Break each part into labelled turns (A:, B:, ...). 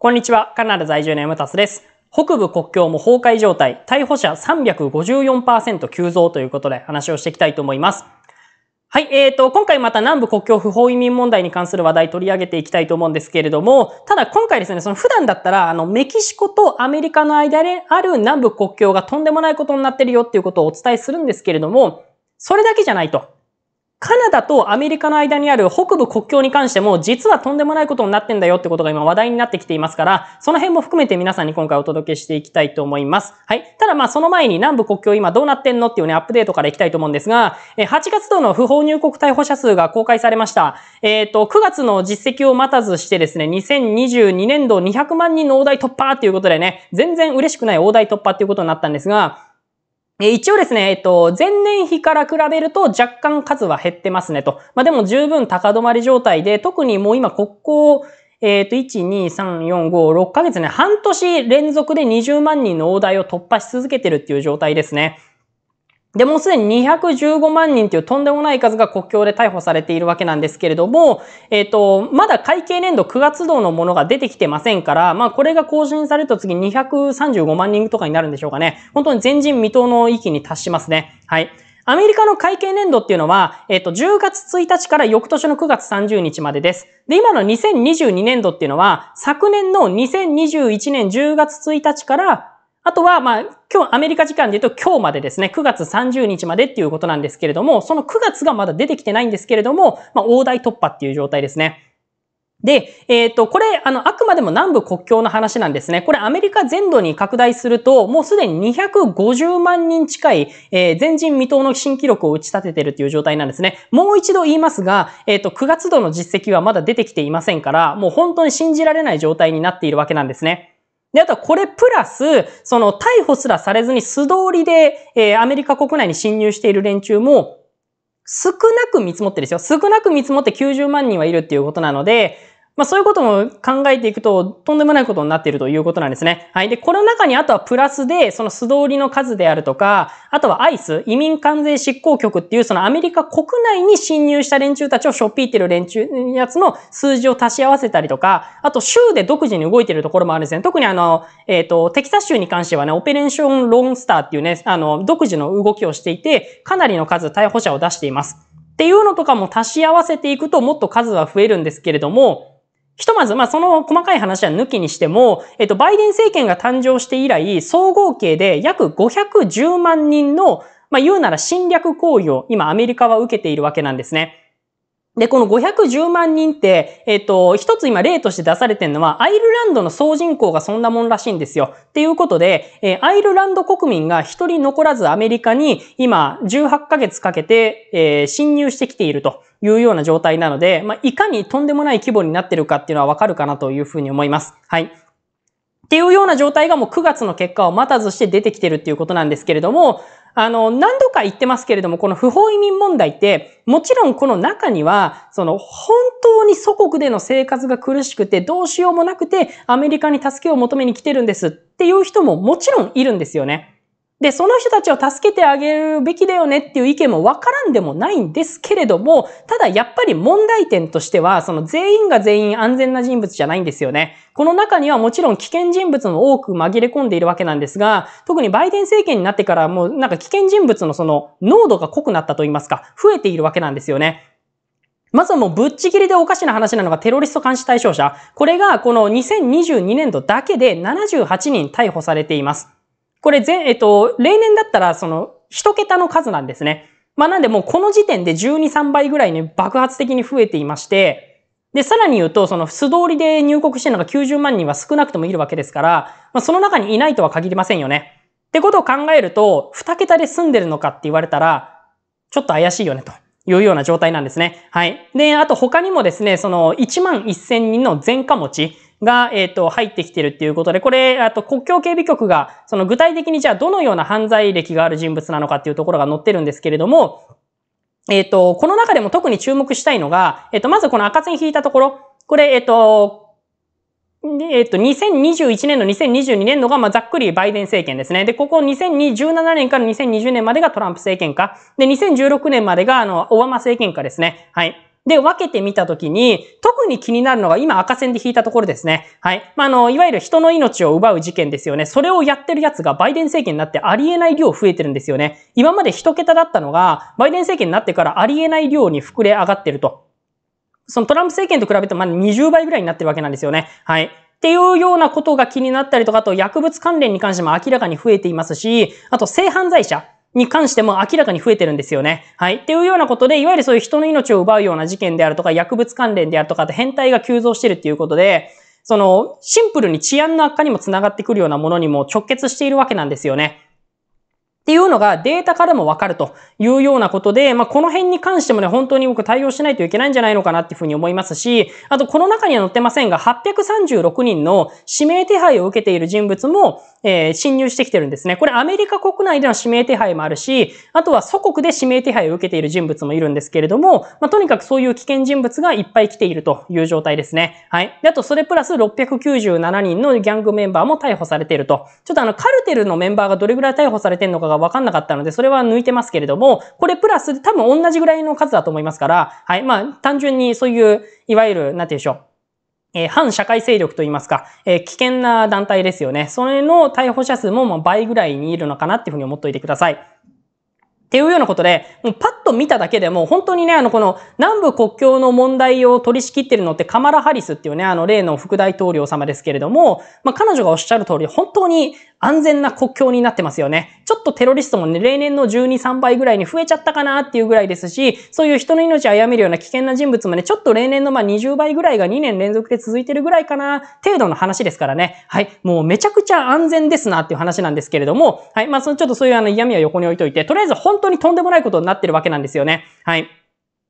A: こんにちは、カナダ在住の山達です。北部国境も崩壊状態、逮捕者354%急増ということで話をしていきたいと思います。はい、えーと、今回また南部国境不法移民問題に関する話題取り上げていきたいと思うんですけれども、ただ今回ですね、その普段だったら、あの、メキシコとアメリカの間である南部国境がとんでもないことになってるよっていうことをお伝えするんですけれども、それだけじゃないと。カナダとアメリカの間にある北部国境に関しても実はとんでもないことになってんだよってことが今話題になってきていますから、その辺も含めて皆さんに今回お届けしていきたいと思います。はい。ただまあその前に南部国境今どうなってんのっていうねアップデートからいきたいと思うんですが、8月度の不法入国逮捕者数が公開されました。えっ、ー、と、9月の実績を待たずしてですね、2022年度200万人の大台突破っていうことでね、全然嬉しくない大台突破っていうことになったんですが、一応ですね、えっと、前年比から比べると若干数は減ってますねと。まあ、でも十分高止まり状態で、特にもう今国交、えっ、ー、と、1、2、3、4、5、6ヶ月ね、半年連続で20万人の大台を突破し続けてるっていう状態ですね。で、もうすでに215万人というとんでもない数が国境で逮捕されているわけなんですけれども、えっ、ー、と、まだ会計年度9月度のものが出てきてませんから、まあこれが更新されると次235万人とかになるんでしょうかね。本当に前人未到の域に達しますね。はい。アメリカの会計年度っていうのは、えっ、ー、と、10月1日から翌年の9月30日までです。で、今の2022年度っていうのは、昨年の2021年10月1日からあとは、まあ、今日、アメリカ時間で言うと今日までですね、9月30日までっていうことなんですけれども、その9月がまだ出てきてないんですけれども、まあ、大台突破っていう状態ですね。で、えっ、ー、と、これ、あの、あくまでも南部国境の話なんですね。これ、アメリカ全土に拡大すると、もうすでに250万人近い、えー、前人未到の新記録を打ち立ててるっていう状態なんですね。もう一度言いますが、えっ、ー、と、9月度の実績はまだ出てきていませんから、もう本当に信じられない状態になっているわけなんですね。で、あとはこれプラス、その逮捕すらされずに素通りで、えー、アメリカ国内に侵入している連中も、少なく見積もってですよ。少なく見積もって90万人はいるっていうことなので、まあ、そういうことも考えていくと、とんでもないことになっているということなんですね。はい。で、この中にあとはプラスで、その素通りの数であるとか、あとはアイス、移民関税執行局っていう、そのアメリカ国内に侵入した連中たちをしょっぴいてる連中、やつの数字を足し合わせたりとか、あと州で独自に動いてるところもあるんですね。特にあの、えっ、ー、と、テキサス州に関してはね、オペレーションローンスターっていうね、あの、独自の動きをしていて、かなりの数逮捕者を出しています。っていうのとかも足し合わせていくともっと数は増えるんですけれども、ひとまず、まあ、その細かい話は抜きにしても、えっと、バイデン政権が誕生して以来、総合計で約510万人の、まあ、言うなら侵略行為を今アメリカは受けているわけなんですね。で、この510万人って、えっ、ー、と、一つ今例として出されてるのは、アイルランドの総人口がそんなもんらしいんですよ。っていうことで、えー、アイルランド国民が一人残らずアメリカに今18ヶ月かけて、えー、侵入してきているというような状態なので、まあ、いかにとんでもない規模になってるかっていうのはわかるかなというふうに思います。はい。っていうような状態がもう9月の結果を待たずして出てきてるっていうことなんですけれども、あの、何度か言ってますけれども、この不法移民問題って、もちろんこの中には、その、本当に祖国での生活が苦しくて、どうしようもなくて、アメリカに助けを求めに来てるんですっていう人ももちろんいるんですよね。で、その人たちを助けてあげるべきだよねっていう意見もわからんでもないんですけれども、ただやっぱり問題点としては、その全員が全員安全な人物じゃないんですよね。この中にはもちろん危険人物も多く紛れ込んでいるわけなんですが、特にバイデン政権になってからもうなんか危険人物のその濃度が濃くなったと言いますか、増えているわけなんですよね。まずはもうぶっちぎりでおかしな話なのがテロリスト監視対象者。これがこの2022年度だけで78人逮捕されています。これ前、えっと、例年だったらその一桁の数なんですね。まあなんでもうこの時点で12、3倍ぐらいね、爆発的に増えていまして、で、さらに言うと、その素通りで入国してるのが90万人は少なくともいるわけですから、まあ、その中にいないとは限りませんよね。ってことを考えると、2桁で住んでるのかって言われたら、ちょっと怪しいよねと。いうような状態なんですね。はい。で、あと他にもですね、その1万1000人の前科持ち。が、えっ、ー、と、入ってきてるっていうことで、これ、あと国境警備局が、その具体的にじゃあどのような犯罪歴がある人物なのかっていうところが載ってるんですけれども、えっ、ー、と、この中でも特に注目したいのが、えっ、ー、と、まずこの赤線引いたところ、これ、えっ、と、えっと、2021年の2022年のが、まあ、ざっくりバイデン政権ですね。で、ここ2017年から2020年までがトランプ政権か。で、2016年までが、あの、オバマ政権かですね。はい。で、分けてみたときに、特に気になるのが今赤線で引いたところですね。はい。まあ、あの、いわゆる人の命を奪う事件ですよね。それをやってるやつがバイデン政権になってありえない量増えてるんですよね。今まで一桁だったのが、バイデン政権になってからありえない量に膨れ上がってると。そのトランプ政権と比べてま20倍ぐらいになってるわけなんですよね。はい。っていうようなことが気になったりとか、あと薬物関連に関しても明らかに増えていますし、あと性犯罪者。に関しても明らかに増えてるんですよね。はい。っていうようなことで、いわゆるそういう人の命を奪うような事件であるとか、薬物関連であるとか、変態が急増してるっていうことで、その、シンプルに治安の悪化にもつながってくるようなものにも直結しているわけなんですよね。っていうのがデータからもわかるというようなことで、まあ、この辺に関してもね、本当に僕対応しないといけないんじゃないのかなっていうふうに思いますし、あとこの中には載ってませんが、836人の指名手配を受けている人物も、えー、侵入してきてるんですね。これアメリカ国内での指名手配もあるし、あとは祖国で指名手配を受けている人物もいるんですけれども、まあ、とにかくそういう危険人物がいっぱい来ているという状態ですね。はい。で、あとそれプラス697人のギャングメンバーも逮捕されていると。ちょっとあの、カルテルのメンバーがどれぐらい逮捕されてるのかが分かんなかったので、それは抜いてますけれども、これプラス多分同じぐらいの数だと思いますから、はい。まあ、単純にそういう、いわゆる、なんて言うでしょう。えー、反社会勢力といいますか、えー、危険な団体ですよね。それの逮捕者数もまあ倍ぐらいにいるのかなっていうふうに思っておいてください。っていうようなことで、もうパッと見ただけでも、本当にね、あの、この南部国境の問題を取り仕切ってるのってカマラ・ハリスっていうね、あの、例の副大統領様ですけれども、まあ、彼女がおっしゃる通り、本当に安全な国境になってますよね。ちょっとテロリストもね、例年の12、3倍ぐらいに増えちゃったかなっていうぐらいですし、そういう人の命を殺めるような危険な人物もね、ちょっと例年のまあ20倍ぐらいが2年連続で続いてるぐらいかな、程度の話ですからね。はい。もうめちゃくちゃ安全ですなっていう話なんですけれども、はい。まあ、そのちょっとそういうあの嫌味は横に置いといて、とりあえず本本当にとんでもないことになってるわけなんですよね。はい。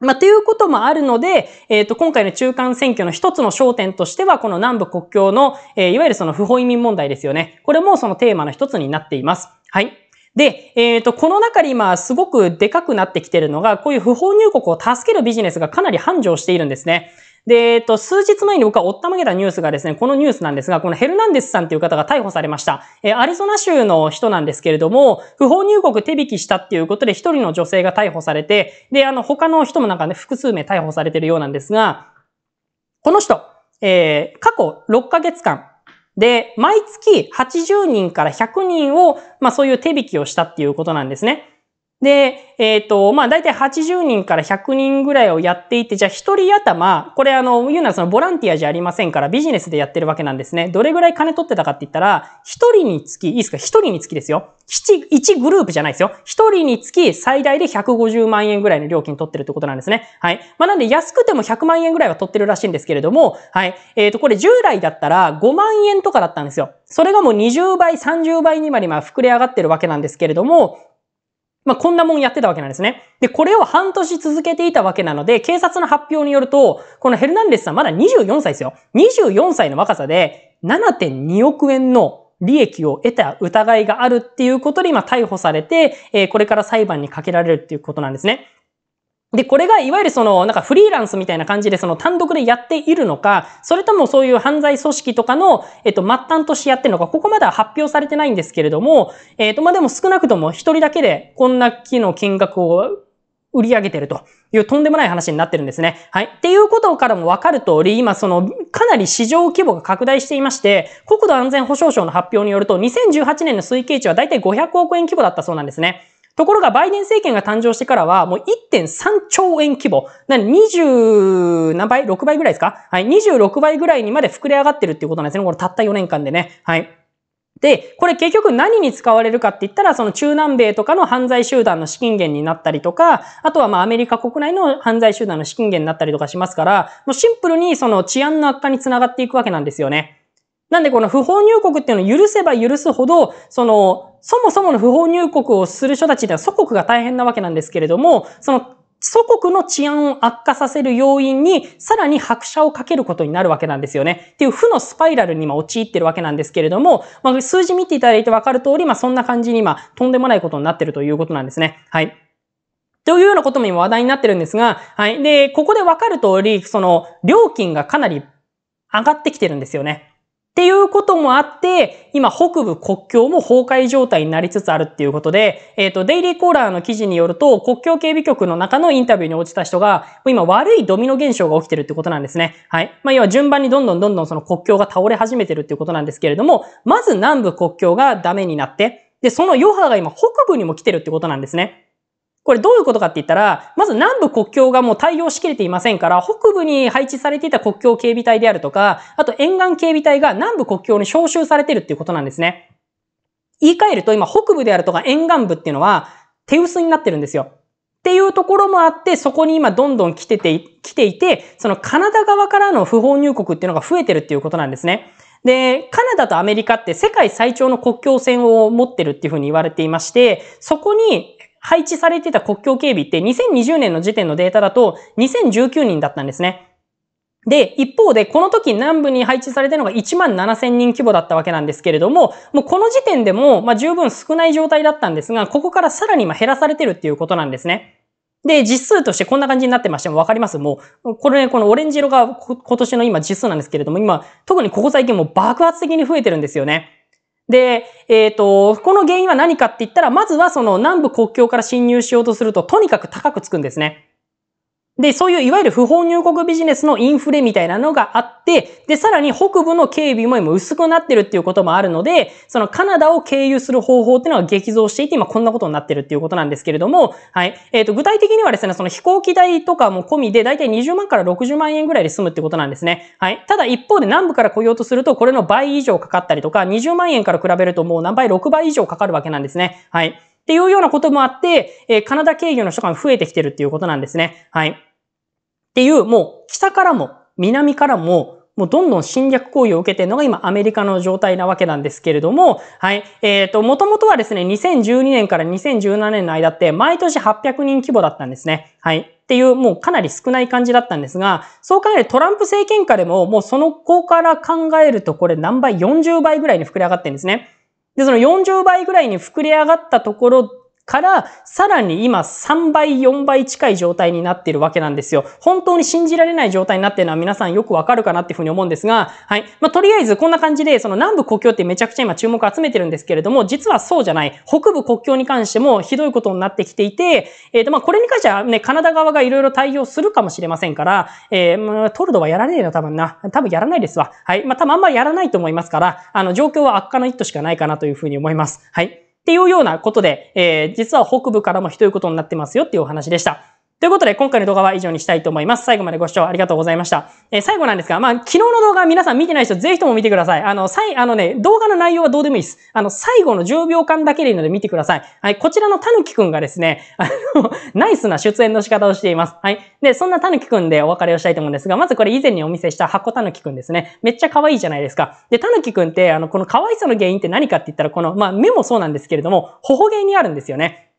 A: まあ、ということもあるので、えっ、ー、と、今回の中間選挙の一つの焦点としては、この南部国境の、えー、いわゆるその不法移民問題ですよね。これもそのテーマの一つになっています。はい。で、えっ、ー、と、この中で今、すごくでかくなってきてるのが、こういう不法入国を助けるビジネスがかなり繁盛しているんですね。で、えっと、数日前に僕は追ったまげたニュースがですね、このニュースなんですが、このヘルナンデスさんという方が逮捕されました。えー、アリゾナ州の人なんですけれども、不法入国手引きしたっていうことで、一人の女性が逮捕されて、で、あの、他の人もなんかね、複数名逮捕されてるようなんですが、この人、えー、過去6ヶ月間、で、毎月80人から100人を、まあそういう手引きをしたっていうことなんですね。で、えっ、ー、と、まあ、大体80人から100人ぐらいをやっていて、じゃあ1人頭、これあの、言うのはそのボランティアじゃありませんからビジネスでやってるわけなんですね。どれぐらい金取ってたかって言ったら、1人につき、いいですか ?1 人につきですよ。1グループじゃないですよ。1人につき最大で150万円ぐらいの料金取ってるってことなんですね。はい。まあ、なんで安くても100万円ぐらいは取ってるらしいんですけれども、はい。えっ、ー、と、これ従来だったら5万円とかだったんですよ。それがもう20倍、30倍にまで今膨れ上がってるわけなんですけれども、まあ、こんなもんやってたわけなんですね。で、これを半年続けていたわけなので、警察の発表によると、このヘルナンデスさんまだ24歳ですよ。24歳の若さで、7.2億円の利益を得た疑いがあるっていうことで今逮捕されて、えー、これから裁判にかけられるっていうことなんですね。で、これがいわゆるその、なんかフリーランスみたいな感じでその単独でやっているのか、それともそういう犯罪組織とかの、えっと、末端としてやってるのか、ここまでは発表されてないんですけれども、えっと、まあ、でも少なくとも一人だけでこんな木の金額を売り上げてるというとんでもない話になってるんですね。はい。っていうことからもわかる通り、今そのかなり市場規模が拡大していまして、国土安全保障省の発表によると2018年の推計値はだいたい500億円規模だったそうなんですね。ところがバイデン政権が誕生してからはもう1.3兆円規模。な、20何倍 ?6 倍ぐらいですかはい。26倍ぐらいにまで膨れ上がってるっていうことなんですね。これたった4年間でね。はい。で、これ結局何に使われるかって言ったら、その中南米とかの犯罪集団の資金源になったりとか、あとはまあアメリカ国内の犯罪集団の資金源になったりとかしますから、もうシンプルにその治安の悪化につながっていくわけなんですよね。なんでこの不法入国っていうのを許せば許すほど、そのそもそもの不法入国をする人たちでは祖国が大変なわけなんですけれども、その祖国の治安を悪化させる要因に、さらに拍車をかけることになるわけなんですよね。っていう負のスパイラルに今陥ってるわけなんですけれども、まあ、数字見ていただいてわかる通り、まあ、そんな感じに今、とんでもないことになってるということなんですね。はい。というようなことも今話題になってるんですが、はい。で、ここでわかる通り、その、料金がかなり上がってきてるんですよね。っていうこともあって、今北部国境も崩壊状態になりつつあるっていうことで、えっ、ー、と、デイリーコーラーの記事によると、国境警備局の中のインタビューに応じた人が、今悪いドミノ現象が起きてるってことなんですね。はい。まあ、要は順番にどんどんどんどんその国境が倒れ始めてるっていうことなんですけれども、まず南部国境がダメになって、で、その余波が今北部にも来てるってことなんですね。これどういうことかって言ったら、まず南部国境がもう対応しきれていませんから、北部に配置されていた国境警備隊であるとか、あと沿岸警備隊が南部国境に招集されてるっていうことなんですね。言い換えると今北部であるとか沿岸部っていうのは手薄になってるんですよ。っていうところもあって、そこに今どんどん来てて、来ていて、そのカナダ側からの不法入国っていうのが増えてるっていうことなんですね。で、カナダとアメリカって世界最長の国境線を持ってるっていうふうに言われていまして、そこに配置されてた国境警備って2020年の時点のデータだと2019人だったんですね。で、一方で、この時南部に配置されたのが1万7000人規模だったわけなんですけれども、もうこの時点でも、まあ十分少ない状態だったんですが、ここからさらに減らされてるっていうことなんですね。で、実数としてこんな感じになってましてもわかりますもう、これね、このオレンジ色が今年の今実数なんですけれども、今、特にここ最近もう爆発的に増えてるんですよね。で、えっ、ー、と、この原因は何かって言ったら、まずはその南部国境から侵入しようとすると、とにかく高くつくんですね。で、そういういわゆる不法入国ビジネスのインフレみたいなのがあって、で、さらに北部の警備も今薄くなってるっていうこともあるので、そのカナダを経由する方法っていうのは激増していて、今こんなことになってるっていうことなんですけれども、はい。えっ、ー、と、具体的にはですね、その飛行機代とかも込みで、だいたい20万から60万円ぐらいで済むってことなんですね。はい。ただ一方で南部から来ようとすると、これの倍以上かかったりとか、20万円から比べるともう何倍、6倍以上かかるわけなんですね。はい。っていうようなこともあって、えー、カナダ経由の人が増えてきてるっていうことなんですね。はい。っていう、もう北からも南からももうどんどん侵略行為を受けてるのが今アメリカの状態なわけなんですけれども、はい。えっ、ー、と、もともとはですね、2012年から2017年の間って毎年800人規模だったんですね。はい。っていう、もうかなり少ない感じだったんですが、そう考えるとトランプ政権下でももうその子から考えるとこれ何倍 ?40 倍ぐらいに膨れ上がってるんですね。で、その40倍ぐらいに膨れ上がったところから、さらに今3倍、4倍近い状態になってるわけなんですよ。本当に信じられない状態になってるのは皆さんよくわかるかなっていうふうに思うんですが、はい。まあ、とりあえずこんな感じで、その南部国境ってめちゃくちゃ今注目を集めてるんですけれども、実はそうじゃない。北部国境に関してもひどいことになってきていて、えっ、ー、と、まあ、これに関してはね、カナダ側がいろいろ対応するかもしれませんから、えー、トルドはやらねえな、多分な。多分やらないですわ。はい。まあ、多分あんまりやらないと思いますから、あの、状況は悪化の一途しかないかなというふうに思います。はい。っていうようなことで、えー、実は北部からもひどいことになってますよっていうお話でした。ということで、今回の動画は以上にしたいと思います。最後までご視聴ありがとうございました。えー、最後なんですが、まあ、昨日の動画皆さん見てない人、ぜひとも見てください。あの、さい、あのね、動画の内容はどうでもいいです。あの、最後の10秒間だけでいいので見てください。はい、こちらのたぬきくんがですね、あの、ナイスな出演の仕方をしています。はい。で、そんなたぬきくんでお別れをしたいと思うんですが、まずこれ以前にお見せした箱たぬきくんですね。めっちゃ可愛いじゃないですか。で、たぬきくんって、あの、この可愛さの原因って何かって言ったら、この、まあ、目もそうなんですけれども、頬毛にあるんですよね。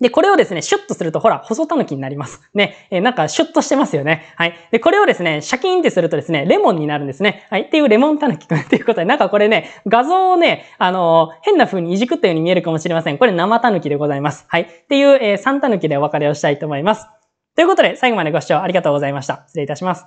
A: で、これをですね、シュッとすると、ほら、細たぬきになります。ね。えー、なんか、シュッとしてますよね。はい。で、これをですね、シャキーンってするとですね、レモンになるんですね。はい。っていうレモンたぬきくん っていうことで、なんかこれね、画像をね、あのー、変な風にいじくったように見えるかもしれません。これ生たぬきでございます。はい。っていう、えー、3たぬきでお別れをしたいと思います。ということで、最後までご視聴ありがとうございました。失礼いたします。